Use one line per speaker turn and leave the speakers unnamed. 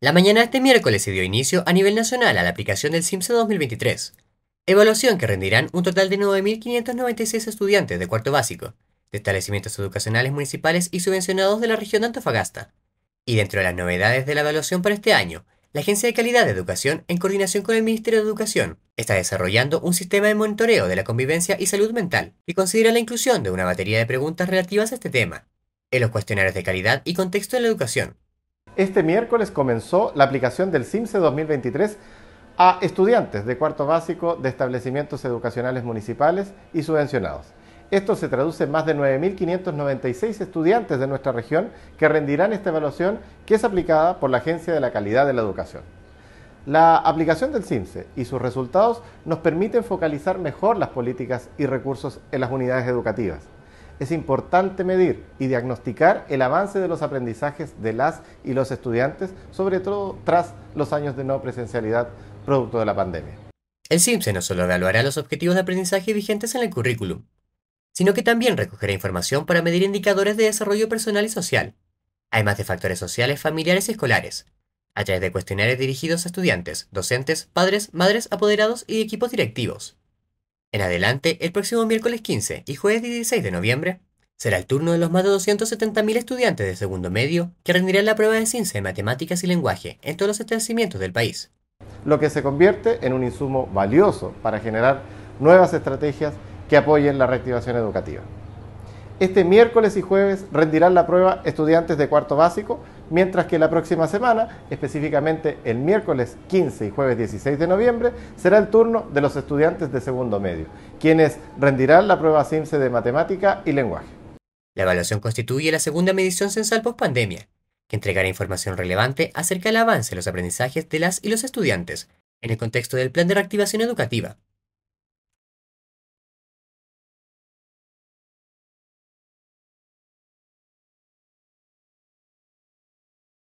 La mañana de este miércoles se dio inicio a nivel nacional a la aplicación del CIMSE 2023, evaluación que rendirán un total de 9.596 estudiantes de cuarto básico, de establecimientos educacionales municipales y subvencionados de la región de Antofagasta. Y dentro de las novedades de la evaluación para este año, la Agencia de Calidad de Educación, en coordinación con el Ministerio de Educación, está desarrollando un sistema de monitoreo de la convivencia y salud mental y considera la inclusión de una batería de preguntas
relativas a este tema en los cuestionarios de calidad y contexto de la educación, este miércoles comenzó la aplicación del CIMSE 2023 a estudiantes de cuarto básico de establecimientos educacionales municipales y subvencionados. Esto se traduce en más de 9.596 estudiantes de nuestra región que rendirán esta evaluación que es aplicada por la Agencia de la Calidad de la Educación. La aplicación del CIMSE y sus resultados nos permiten focalizar mejor las políticas y recursos en las unidades educativas es importante medir y diagnosticar el avance de los aprendizajes de las y los estudiantes, sobre todo tras los años de no presencialidad producto de la pandemia. El CIMSE no
solo evaluará los objetivos de aprendizaje vigentes en el currículum, sino que también recogerá información para medir indicadores de desarrollo personal y social, además de factores sociales, familiares y escolares, a través de cuestionarios dirigidos a estudiantes, docentes, padres, madres, apoderados y equipos directivos. En adelante, el próximo miércoles 15 y jueves 16 de noviembre, será el turno de los más de 270.000 estudiantes de segundo medio que rendirán la prueba de ciencia de matemáticas y
lenguaje en todos los establecimientos del país. Lo que se convierte en un insumo valioso para generar nuevas estrategias que apoyen la reactivación educativa. Este miércoles y jueves rendirán la prueba estudiantes de cuarto básico, mientras que la próxima semana, específicamente el miércoles 15 y jueves 16 de noviembre, será el turno de los estudiantes de segundo medio, quienes rendirán la prueba CIMSE de matemática y lenguaje.
La evaluación constituye la segunda medición censal post-pandemia, que entregará información relevante
acerca del avance de los aprendizajes de las y los estudiantes en el contexto del Plan de Reactivación Educativa,